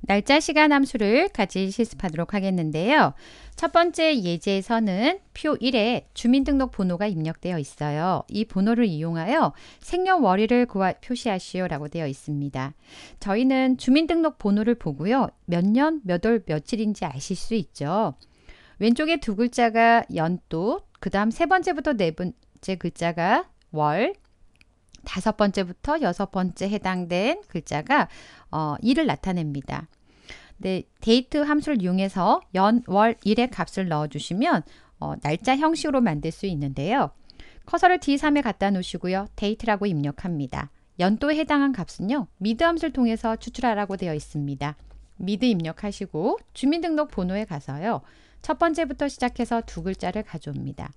날짜 시간 함수를 같이 실습하도록 하겠는데요. 첫 번째 예제에서는 표 1에 주민등록 번호가 입력되어 있어요. 이 번호를 이용하여 생년월일을 구하, 표시하시오 라고 되어 있습니다. 저희는 주민등록 번호를 보고요. 몇 년, 몇 월, 며칠인지 아실 수 있죠. 왼쪽에 두 글자가 연도, 그 다음 세 번째부터 네 번째 글자가 월, 다섯 번째부터 여섯 번째 해당된 글자가 어, 일을 나타냅니다. 네, 데이트 함수를 이용해서 연, 월, 1의 값을 넣어주시면 어, 날짜 형식으로 만들 수 있는데요. 커서를 D3에 갖다 놓으시고요. 데이트라고 입력합니다. 연도에 해당한 값은요. 미드 함수를 통해서 추출하라고 되어 있습니다. 미드 입력하시고 주민등록번호에 가서요. 첫 번째부터 시작해서 두 글자를 가져옵니다.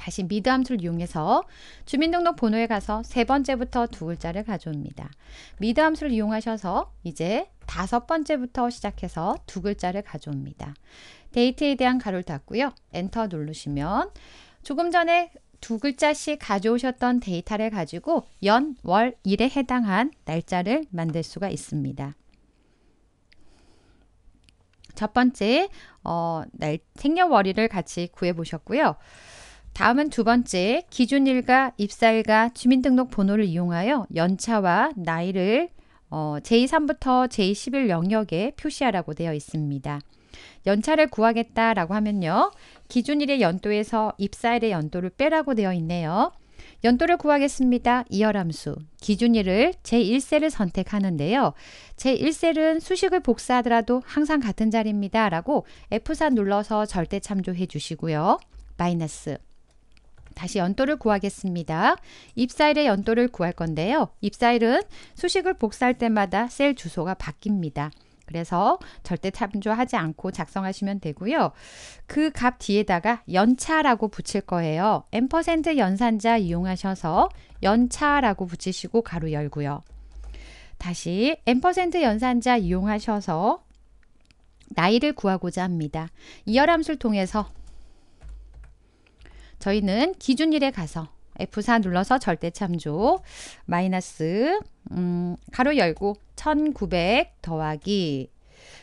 다시 미드 함수를 이용해서 주민등록번호에 가서 세 번째부터 두 글자를 가져옵니다. 미드 함수를 이용하셔서 이제 다섯 번째부터 시작해서 두 글자를 가져옵니다. 데이트에 대한 가로를 닫고요. 엔터 누르시면 조금 전에 두 글자씩 가져오셨던 데이터를 가지고 연, 월, 일에 해당한 날짜를 만들 수가 있습니다. 첫 번째 어, 날, 생년월일을 같이 구해보셨고요. 다음은 두 번째, 기준일과 입사일과 주민등록번호를 이용하여 연차와 나이를 어, 제3부터 제11 영역에 표시하라고 되어 있습니다. 연차를 구하겠다라고 하면요. 기준일의 연도에서 입사일의 연도를 빼라고 되어 있네요. 연도를 구하겠습니다. 이열함수. 기준일을 제1셀을 선택하는데요. 제1셀은 수식을 복사하더라도 항상 같은 자리입니다. 라고 F4 눌러서 절대 참조해 주시고요. 마이너스 다시 연도를 구하겠습니다. 입사일의 연도를 구할 건데요. 입사일은 수식을 복사할 때마다 셀 주소가 바뀝니다. 그래서 절대 참조하지 않고 작성하시면 되고요. 그 값 뒤에다가 연차라고 붙일 거예요. M% 연산자 이용하셔서 연차라고 붙이시고 가로 열고요. 다시 M% 연산자 이용하셔서 나이를 구하고자 합니다. 이열 함수를 통해서 저희는 기준일에 가서 F4 눌러서 절대 참조 마이너스 음, 가로 열고 1900 더하기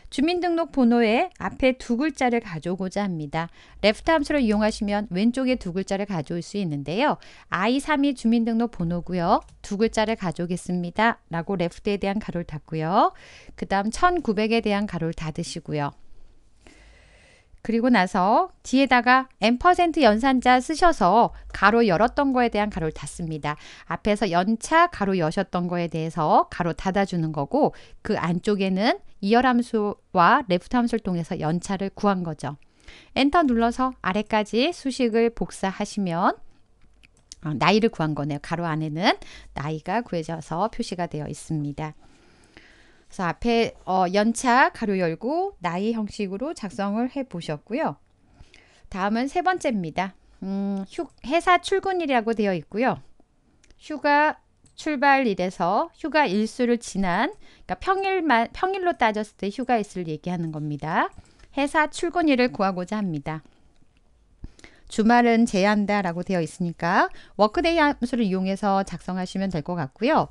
주민등록번호에 앞에 두 글자를 가져오고자 합니다. 레프트 함수를 이용하시면 왼쪽에 두 글자를 가져올 수 있는데요. I3이 주민등록번호고요. 두 글자를 가져오겠습니다. 라고 레프트에 대한 가로를 닫고요. 그 다음 1900에 대한 가로를 닫으시고요. 그리고 나서 뒤에다가 n% 연산자 쓰셔서 가로 열었던 거에 대한 가로를 닫습니다. 앞에서 연차 가로 여셨던 거에 대해서 가로 닫아주는 거고 그 안쪽에는 이열함수와 레프트 함수를 통해서 연차를 구한 거죠. 엔터 눌러서 아래까지 수식을 복사하시면 어, 나이를 구한 거네요. 가로 안에는 나이가 구해져서 표시가 되어 있습니다. 그래서 앞에 어, 연차 가로 열고 나이 형식으로 작성을 해 보셨고요. 다음은 세 번째입니다. 음, 휴, 회사 출근일이라고 되어 있고요. 휴가 출발일에서 휴가 일수를 지난 그러니까 평일만 평일로 따졌을 때 휴가 일수를 얘기하는 겁니다. 회사 출근일을 구하고자 합니다. 주말은 제한다라고 되어 있으니까 워크데이 함수를 이용해서 작성하시면 될 것 같고요.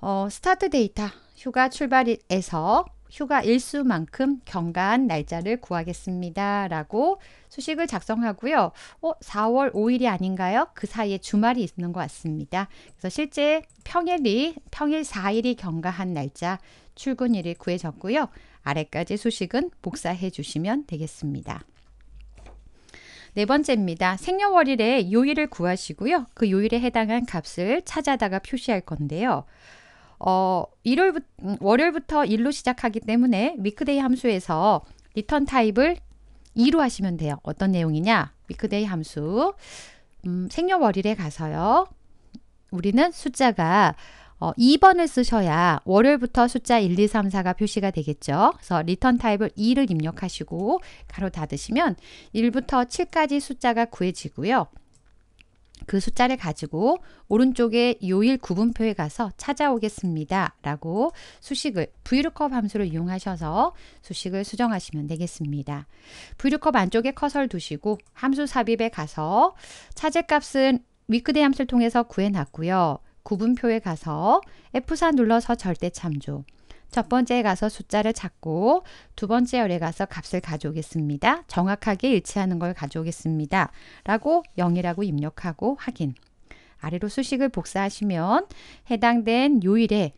어, 스타트 데이터 휴가 출발일에서 휴가 일수만큼 경과한 날짜를 구하겠습니다. 라고 수식을 작성하고요. 어, 4월 5일이 아닌가요? 그 사이에 주말이 있는 것 같습니다. 그래서 실제 평일이, 평일 4일이 경과한 날짜 출근일을 구해졌고요. 아래까지 수식은 복사해 주시면 되겠습니다. 네 번째입니다. 생년월일에 요일을 구하시고요. 그 요일에 해당한 값을 찾아다가 표시할 건데요. 어, 일요일부, 음, 월요일부터 일로 시작하기 때문에 위크데이 함수에서 리턴 타입을 2로 하시면 돼요. 어떤 내용이냐? 위크데이 함수. 음, 생년월일에 가서요. 우리는 숫자가 어, 2번을 쓰셔야 월요일부터 숫자 1, 2, 3, 4가 표시가 되겠죠. 그래서 리턴 타입을 2를 입력하시고 가로 닫으시면 1부터 7까지 숫자가 구해지고요. 그 숫자를 가지고 오른쪽에 요일 구분표에 가서 찾아오겠습니다. 라고 수식을 VLOOKUP 함수를 이용하셔서 수식을 수정하시면 되겠습니다. VLOOKUP 안쪽에 커서를 두시고 함수 삽입에 가서 차제 값은 위크대 함수를 통해서 구해놨고요. 구분표에 가서 F4 눌러서 절대 참조 첫 번째에 가서 숫자를 찾고 두 번째 열에 가서 값을 가져오겠습니다. 정확하게 일치하는 걸 가져오겠습니다. 라고 0이라고 입력하고 확인. 아래로 수식을 복사하시면 해당된 요일에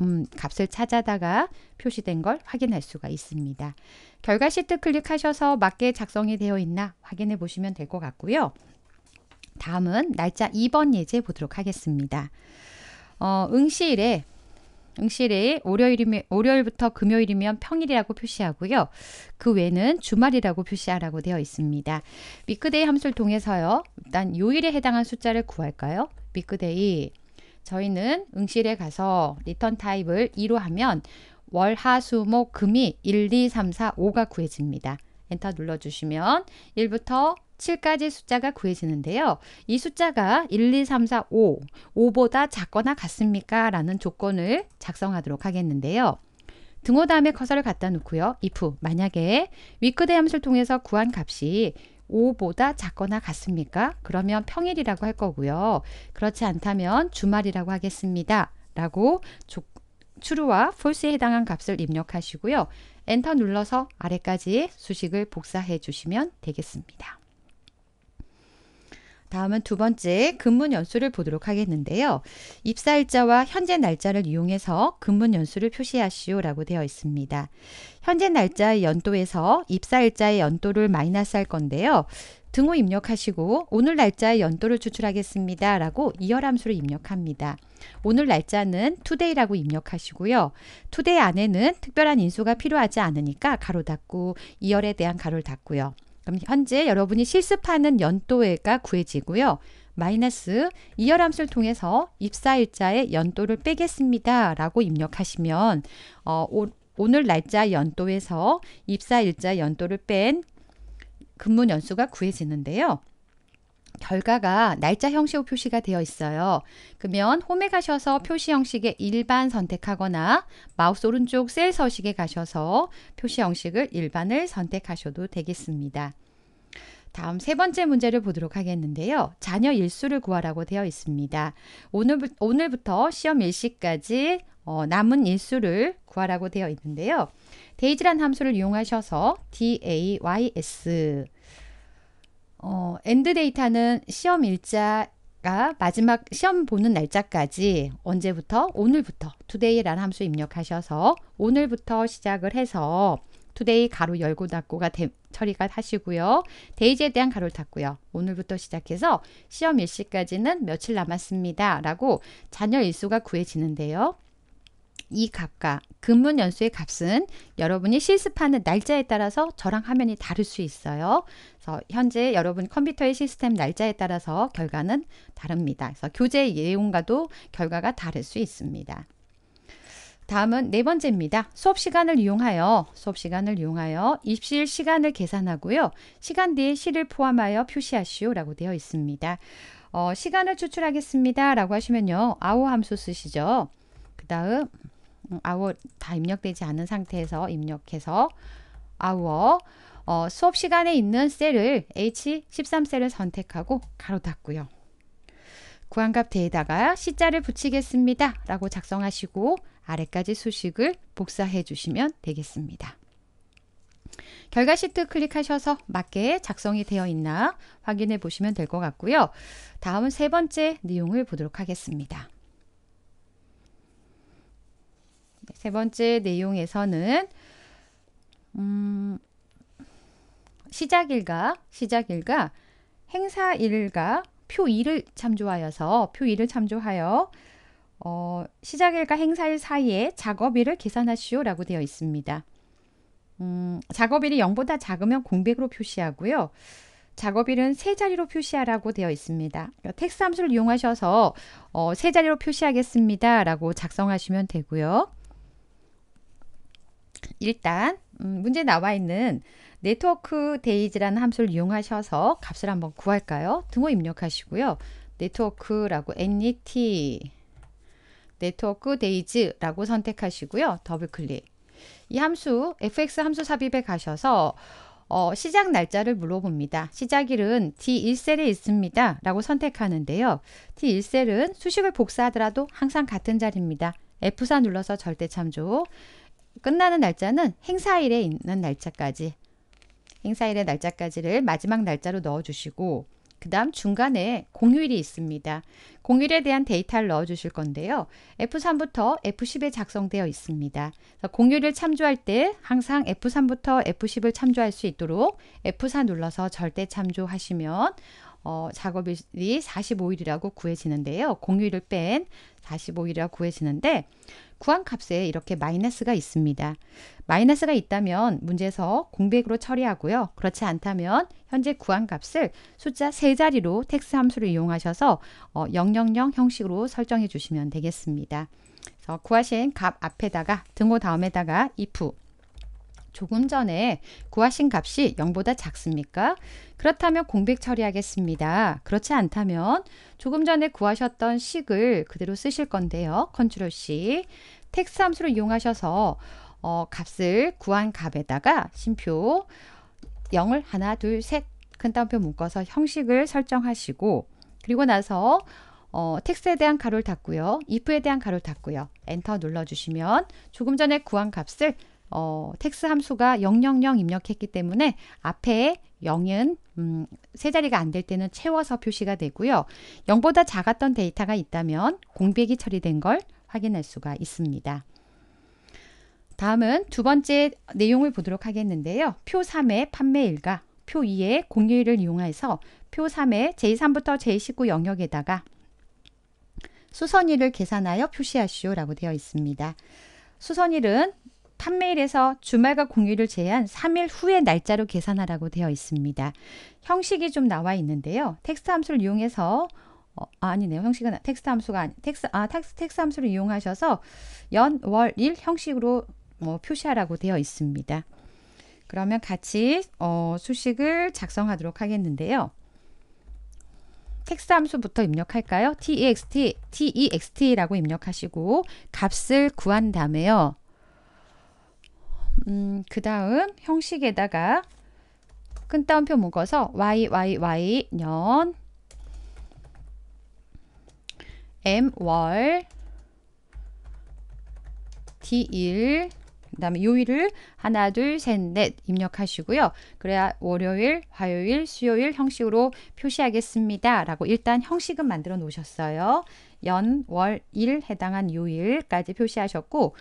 음, 값을 찾아다가 표시된 걸 확인할 수가 있습니다. 결과 시트 클릭하셔서 맞게 작성이 되어 있나 확인해 보시면 될 것 같고요. 다음은 날짜 2번 예제 보도록 하겠습니다. 어, 응시일에 응시일 월요일이면, 월요일부터 금요일이면 평일이라고 표시하고요. 그 외는 에 주말이라고 표시하라고 되어 있습니다. 위크데이 함수를 통해서요. 일단 요일에 해당한 숫자를 구할까요? 위크데이 저희는 응실에 가서 리턴 타입을 2로 하면 월, 하, 수, 목, 금이 1, 2, 3, 4, 5가 구해집니다. 엔터 눌러주시면 1부터 7까지 숫자가 구해지는데요. 이 숫자가 1, 2, 3, 4, 5, 5보다 작거나 같습니까? 라는 조건을 작성하도록 하겠는데요. 등호 다음에 커서를 갖다 놓고요. if 만약에 위크대 함수를 통해서 구한 값이 5보다 작거나 같습니까? 그러면 평일이라고 할 거고요. 그렇지 않다면 주말이라고 하겠습니다. 라고 조, true와 false에 해당한 값을 입력하시고요. 엔터 눌러서 아래까지 수식을 복사해 주시면 되겠습니다. 다음은 두 번째 근문 연수를 보도록 하겠는데요. 입사일자와 현재 날짜를 이용해서 근문 연수를 표시하시오라고 되어 있습니다. 현재 날짜의 연도에서 입사일자의 연도를 마이너스 할 건데요. 등호 입력하시고 오늘 날짜의 연도를 추출하겠습니다. 라고 이열함수를 입력합니다. 오늘 날짜는 투데이라고 입력하시고요. 투데이 안에는 특별한 인수가 필요하지 않으니까 가로 닫고 이열에 대한 가로를 닫고요. 그럼 음, 현재 여러분이 실습하는 연도가 회 구해지고요. 마이너스 이열함수를 통해서 입사일자의 연도를 빼겠습니다. 라고 입력하시면 어, 오, 오늘 날짜 연도에서 입사일자 연도를 뺀 근무 연수가 구해지는데요. 결과가 날짜 형식으로 표시가 되어 있어요. 그러면 홈에 가셔서 표시 형식의 일반 선택하거나 마우스 오른쪽 셀 서식에 가셔서 표시 형식을 일반을 선택하셔도 되겠습니다. 다음 세 번째 문제를 보도록 하겠는데요. 자녀 일수를 구하라고 되어 있습니다. 오늘 오늘부터 시험 일시까지 어, 남은 일수를 구하라고 되어 있는데요. 데이즈란 함수를 이용하셔서 days 어, 엔드데이터는 시험 일자가 마지막 시험 보는 날짜까지 언제부터? 오늘부터 today라는 함수 입력하셔서 오늘부터 시작을 해서 today 가로 열고 닫고가 데, 처리가 하시고요. 데이지에 대한 가로를 닫고요. 오늘부터 시작해서 시험 일시까지는 며칠 남았습니다. 라고 잔여 일수가 구해지는데요. 이 값과 근문 연수의 값은 여러분이 실습하는 날짜에 따라서 저랑 화면이 다를 수 있어요. 그래서 현재 여러분 컴퓨터의 시스템 날짜에 따라서 결과는 다릅니다. 그래서 교재 내용과도 결과가 다를 수 있습니다. 다음은 네 번째입니다. 수업 시간을 이용하여 수업 시간을 이용하여 입실 시간을 계산하고요. 시간 뒤에 시를 포함하여 표시하시오라고 되어 있습니다. 어, 시간을 추출하겠습니다. 라고 하시면요. 아오 함수 쓰시죠. 그 다음 음, 아워 다 입력되지 않은 상태에서 입력해서 아워 어, 어, 수업 시간에 있는 셀을 H13셀을 선택하고 가로 닫고요. 구한값대에다가 C자를 붙이겠습니다. 라고 작성하시고 아래까지 수식을 복사해 주시면 되겠습니다. 결과 시트 클릭하셔서 맞게 작성이 되어 있나 확인해 보시면 될 것 같고요. 다음세 번째 내용을 보도록 하겠습니다. 세 번째 내용에서는 음, 시작일과 시작일과 행사일과 표일을 참조하여서 표 2를 참조하여 어, 시작일과 행사일 사이에 작업일을 계산하시오라고 되어 있습니다. 음, 작업일이 0보다 작으면 공백으로 표시하고요. 작업일은 세 자리로 표시하라고 되어 있습니다. 그러니까 텍스 함수를 이용하셔서 어, 세 자리로 표시하겠습니다라고 작성하시면 되고요. 일단 음, 문제 나와 있는 네트워크 데이즈라는 함수를 이용하셔서 값을 한번 구할까요? 등호 입력하시고요. 네트워크라고 net 네트워크 데이즈라고 선택하시고요. 더블 클릭. 이 함수 fx 함수 삽입에 가셔서 어, 시작 날짜를 물어봅니다. 시작일은 D1셀에 있습니다. 라고 선택하는데요. D1셀은 수식을 복사하더라도 항상 같은 자리입니다. F4 눌러서 절대 참조. 끝나는 날짜는 행사일에 있는 날짜까지 행사일의 날짜까지를 마지막 날짜로 넣어주시고 그 다음 중간에 공휴일이 있습니다. 공휴일에 대한 데이터를 넣어주실 건데요. F3부터 F10에 작성되어 있습니다. 공휴일을 참조할 때 항상 F3부터 F10을 참조할 수 있도록 F4 눌러서 절대 참조하시면 어, 작업일이 45일이라고 구해지는데요. 공휴일을 뺀 45일이라고 구해지는데 구한값에 이렇게 마이너스가 있습니다. 마이너스가 있다면 문제에서 공백으로 처리하고요. 그렇지 않다면 현재 구한값을 숫자 세자리로 텍스 함수를 이용하셔서 어, 000 형식으로 설정해 주시면 되겠습니다. 그래서 구하신 값 앞에다가 등호 다음에다가 if 조금 전에 구하신 값이 0보다 작습니까? 그렇다면 공백 처리하겠습니다. 그렇지 않다면 조금 전에 구하셨던 식을 그대로 쓰실 건데요. 컨트롤 C 텍스 트 함수를 이용하셔서 어, 값을 구한 값에다가 심표 0을 하나 둘 셋 큰따옴표 묶어서 형식을 설정하시고 그리고 나서 어, 텍스트에 대한 가로를 닫고요. if에 대한 가로를 닫고요. 엔터 눌러주시면 조금 전에 구한 값을 어, 텍스 함수가 000 입력했기 때문에 앞에 0은 음, 세 자리가 안될 때는 채워서 표시가 되고요. 0보다 작았던 데이터가 있다면 공백이 처리된 걸 확인할 수가 있습니다. 다음은 두 번째 내용을 보도록 하겠는데요. 표 3의 판매일과 표 2의 공휴일을 이용해서 표 3의 제3부터 제19 영역에다가 수선일을 계산하여 표시하시오라고 되어 있습니다. 수선일은 판매일에서 주말과 공휴일을 제한 외 3일 후의 날짜로 계산하라고 되어 있습니다. 형식이 좀 나와 있는데요. 텍스트 함수를 이용해서 어, 아, 니네요 형식은 텍스트 함수가 아니 텍스 아 텍스 텍스 함수를 이용하셔서 연, 월, 일 형식으로 어, 표시하라고 되어 있습니다. 그러면 같이 어, 수식을 작성하도록 하겠는데요. 텍스트 함수부터 입력할까요? text, text라고 입력하시고 값을 구한 다음에요. 음, 그 다음 형식에다가 큰 따옴표 묶어서 y y y 년 m 월 d 일 그다음에 요일을 하나 둘 셋 넷 입력하시고요. 그래야 월요일, 화요일, 수요일 형식으로 표시하겠습니다라고 일단 형식은 만들어 놓으셨어요. 연, 월, 일 해당한 요일까지 표시하셨고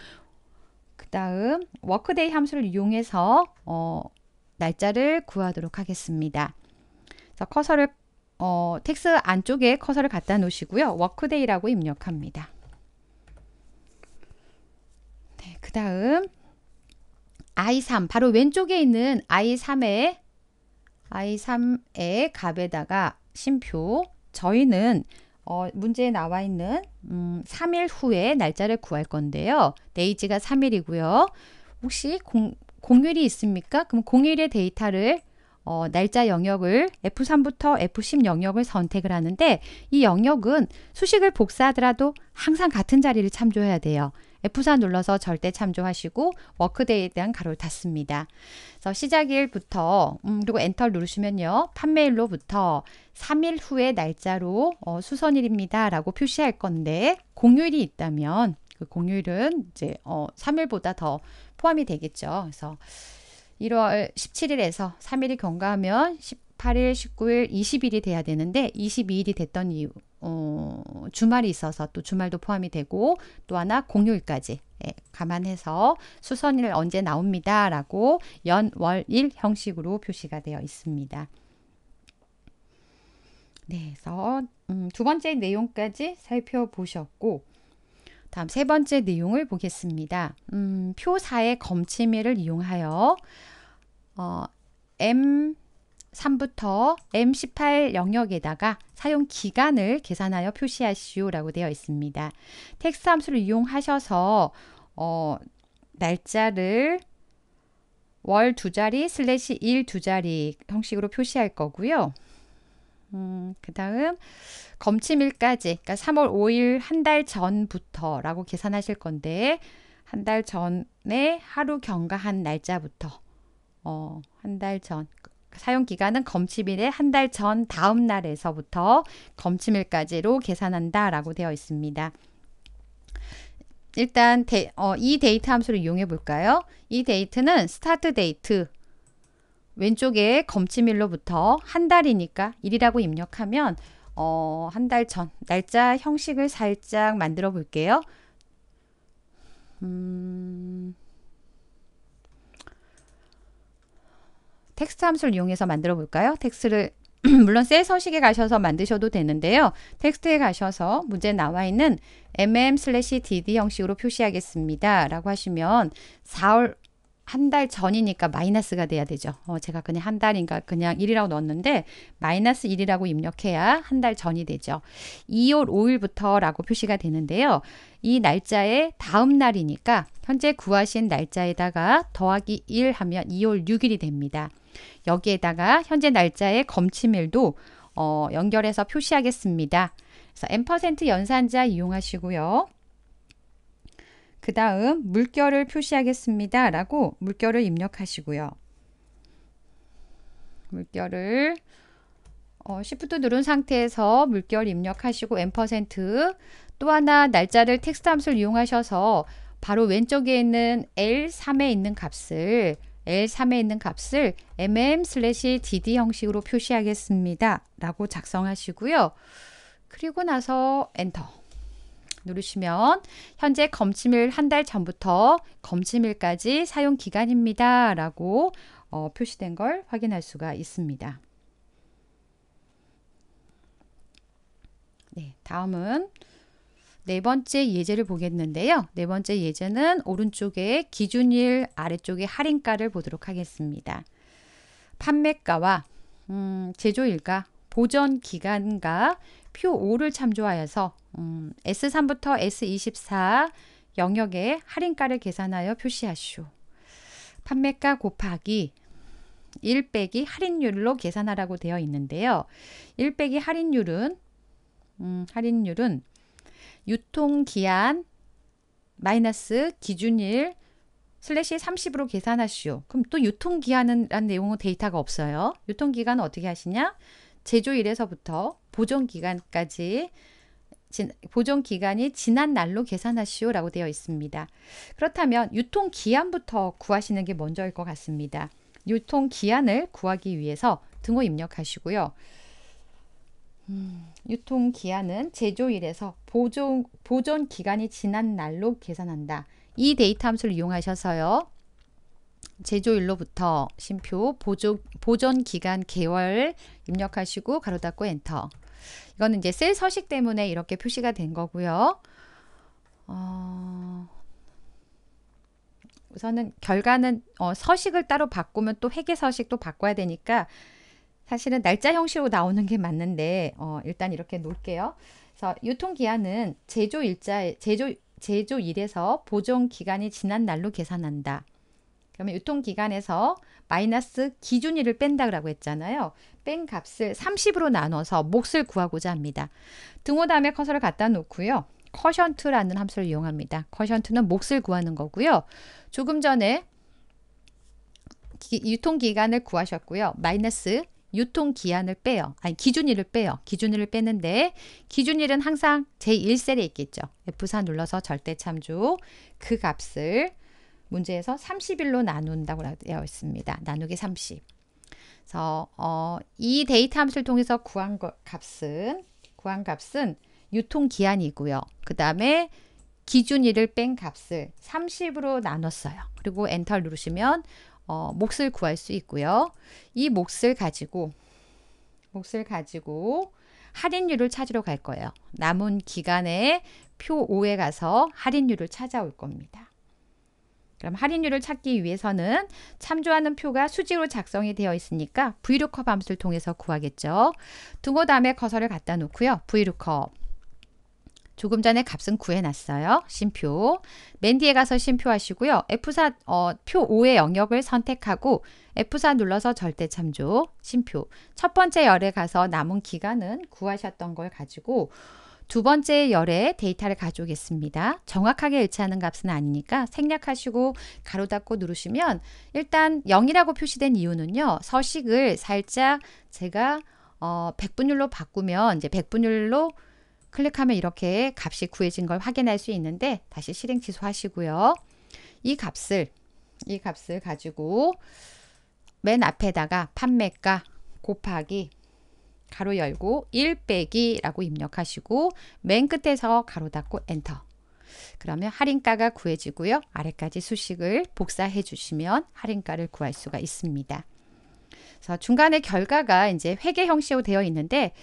그 다음 워크데이 함수를 이용해서 어, 날짜를 구하도록 하겠습니다. 자, 커서를 어, 텍스 안쪽에 커서를 갖다 놓으시고요. 워크데이라고 입력합니다. 네, 그 다음 i3 바로 왼쪽에 있는 i3의 i3의 값에다가 심표 저희는 어, 문제에 나와 있는 음, 3일 후에 날짜를 구할 건데요. 데이지가 3일이고요. 혹시 공, 공휴일이 있습니까? 그럼 공휴일의 데이터를 어, 날짜 영역을 F3부터 F10 영역을 선택을 하는데 이 영역은 수식을 복사하더라도 항상 같은 자리를 참조해야 돼요. F4 눌러서 절대 참조하시고 워크데이에 대한 가로를 닫습니다. 그래서 시작일부터 음, 그리고 엔터 누르시면요. 판매일로부터 3일 후의 날짜로 어, 수선일입니다. 라고 표시할 건데 공휴일이 있다면 그 공휴일은 이제 어, 3일보다 더 포함이 되겠죠. 그래서 1월 17일에서 3일이 경과하면 18일, 19일, 20일이 돼야 되는데 22일이 됐던 이유 어, 주말이 있어서 또 주말도 포함이 되고 또 하나 공휴일까지 예, 감안해서 수선일 언제 나옵니다 라고 연월일 형식으로 표시가 되어 있습니다. 네, 그래서 음, 두 번째 내용까지 살펴보셨고 다음 세 번째 내용을 보겠습니다. 음, 표사의 검침일을 이용하여 어, M 3부터 M18 영역에다가 사용 기간을 계산하여 표시하시오라고 되어 있습니다. 텍스트 함수를 이용하셔서 어, 날짜를 월 두 자리 슬래시 일 두 자리 형식으로 표시할 거고요. 음, 그 다음 검침일까지 그러니까 3월 5일 한 달 전부터 라고 계산하실 건데 한 달 전에 하루 경과한 날짜부터 어, 한달전 사용 기간은 검침일의 한 달 전 다음 날에서부터 검침일까지로 계산한다라고 되어 있습니다. 일단 데, 어, 이 데이트 함수를 이용해 볼까요? 이 데이트는 스타트 데이트 왼쪽에 검침일로부터 한 달이니까 일이라고 입력하면 어, 한달 전 날짜 형식을 살짝 만들어 볼게요. 음... 텍스트 함수를 이용해서 만들어 볼까요? 텍스트를 물론 셀 서식에 가셔서 만드셔도 되는데요. 텍스트에 가셔서 문제 나와 있는 mm/dd 형식으로 표시하겠습니다. 라고 하시면 4월 한 달 전이니까 마이너스가 돼야 되죠. 어, 제가 그냥 한 달인가 그냥 1이라고 넣었는데 마이너스 1이라고 입력해야 한 달 전이 되죠. 2월 5일부터 라고 표시가 되는데요. 이 날짜의 다음 날이니까 현재 구하신 날짜에다가 더하기 1 하면 2월 6일이 됩니다. 여기에다가 현재 날짜의 검침일도 어, 연결해서 표시하겠습니다. 그래서 n% 연산자 이용하시고요. 그 다음 물결을 표시하겠습니다. 라고 물결을 입력하시고요. 물결을 어, Shift 누른 상태에서 물결 입력하시고 n%또 하나 날짜를 텍스트 함수를 이용하셔서 바로 왼쪽에 있는 L3에 있는 값을 L3에 있는 값을 mm 슬 dd 형식으로 표시하겠습니다. 라고 작성하시고요. 그리고 나서 엔터 누르시면 현재 검침일 한 달 전부터 검침일까지 사용 기간입니다. 라고 어, 표시된 걸 확인할 수가 있습니다. 네, 다음은 네 번째 예제를 보겠는데요. 네 번째 예제는 오른쪽에 기준일 아래쪽에 할인가를 보도록 하겠습니다. 판매가와 음, 제조일가, 보전 기간과 표 5를 참조하여서 음, S3부터 S24 영역의 할인가를 계산하여 표시하시오. 판매가 곱하기 1 빼기 할인율로 계산하라고 되어 있는데요. 1 빼기 할인율은 음, 할인율은 유통기한 마이너스 기준일 슬래시 30으로 계산하시오. 그럼 또 유통기한은 란 내용은 데이터가 없어요. 유통기간은 어떻게 하시냐? 제조일에서부터 보존기간까지 보존기간이 지난 날로 계산하시오 라고 되어 있습니다. 그렇다면 유통기한부터 구하시는 게 먼저일 것 같습니다. 유통기한을 구하기 위해서 등호 입력하시고요. 음, 유통 기한은 제조일에서 보존, 보존 기간이 지난 날로 계산한다. 이 데이터 함수를 이용하셔서요. 제조일로부터 심표 보조, 보존 기간 개월 입력하시고 가로 닫고 엔터. 이거는 이제 셀 서식 때문에 이렇게 표시가 된 거고요. 어... 우선은 결과는 어, 서식을 따로 바꾸면 또 회계 서식도 바꿔야 되니까 사실은 날짜 형식으로 나오는 게 맞는데 어, 일단 이렇게 놓을게요. 그래서 유통기한은 제조 일자 제조 제조일에서 보존 기간이 지난 날로 계산한다. 그러면 유통기간에서 마이너스 기준일을 뺀다라고 했잖아요. 뺀 값을 30으로 나눠서 몫을 구하고자 합니다. 등호 다음에 커서를 갖다 놓고요. 커션트라는 함수를 이용합니다. 커션트는 몫을 구하는 거고요. 조금 전에 기, 유통기간을 구하셨고요. 마이너스 유통 기한을 빼요. 아니 기준일을 빼요. 기준일을 빼는데 기준일은 항상 제1셀에 있겠죠. F4 눌러서 절대 참조 그 값을 문제에서 30일로 나눈다고 되어 있습니다. 나누기 30. 그래서 어, 이 데이터 함수를 통해서 구한 값은 구한 값은 유통 기한이고요. 그 다음에 기준일을 뺀 값을 30으로 나눴어요. 그리고 엔터를 누르시면 어, 몫을 구할 수 있고요. 이 몫을 가지고 몫을 가지고 할인율을 찾으러 갈 거예요. 남은 기간에 표 5에 가서 할인율을 찾아올 겁니다. 그럼 할인율을 찾기 위해서는 참조하는 표가 수직로 작성이 되어 있으니까 v l o o 함수를 통해서 구하겠죠. 등호 다음에 커서를 갖다 놓고요. v l o o 조금 전에 값은 구해놨어요. 심표. 맨 뒤에 가서 심표하시고요. F4, 어, 표 5의 영역을 선택하고 F4 눌러서 절대 참조, 심표. 첫 번째 열에 가서 남은 기간은 구하셨던 걸 가지고 두 번째 열에 데이터를 가져오겠습니다. 정확하게 일치하는 값은 아니니까 생략하시고 가로 닫고 누르시면 일단 0이라고 표시된 이유는요. 서식을 살짝 제가 어, 백분율로 바꾸면 이제 백분율로 클릭하면 이렇게 값이 구해진 걸 확인할 수 있는데 다시 실행 취소하시고요. 이 값을 이 값을 가지고 맨 앞에다가 판매가 곱하기 가로 열고 1 빼기 라고 입력하시고 맨 끝에서 가로 닫고 엔터 그러면 할인가가 구해지고요. 아래까지 수식을 복사해 주시면 할인가를 구할 수가 있습니다. 그래서 중간에 결과가 이제 회계 형식으로 되어 있는데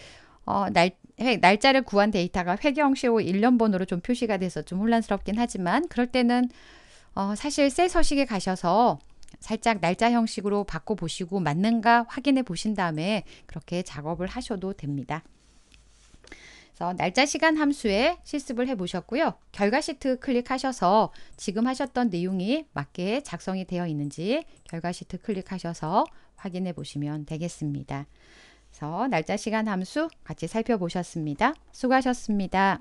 어, 날 날짜를 구한 데이터가 회경시호 1년번호로 좀 표시가 돼서 좀 혼란스럽긴 하지만 그럴 때는 어, 사실 새 서식에 가셔서 살짝 날짜 형식으로 바꿔 보시고 맞는가 확인해 보신 다음에 그렇게 작업을 하셔도 됩니다. 그래서 날짜 시간 함수에 실습을 해 보셨고요. 결과 시트 클릭하셔서 지금 하셨던 내용이 맞게 작성이 되어 있는지 결과 시트 클릭하셔서 확인해 보시면 되겠습니다. 그래서 날짜 시간 함수 같이 살펴보셨습니다. 수고하셨습니다.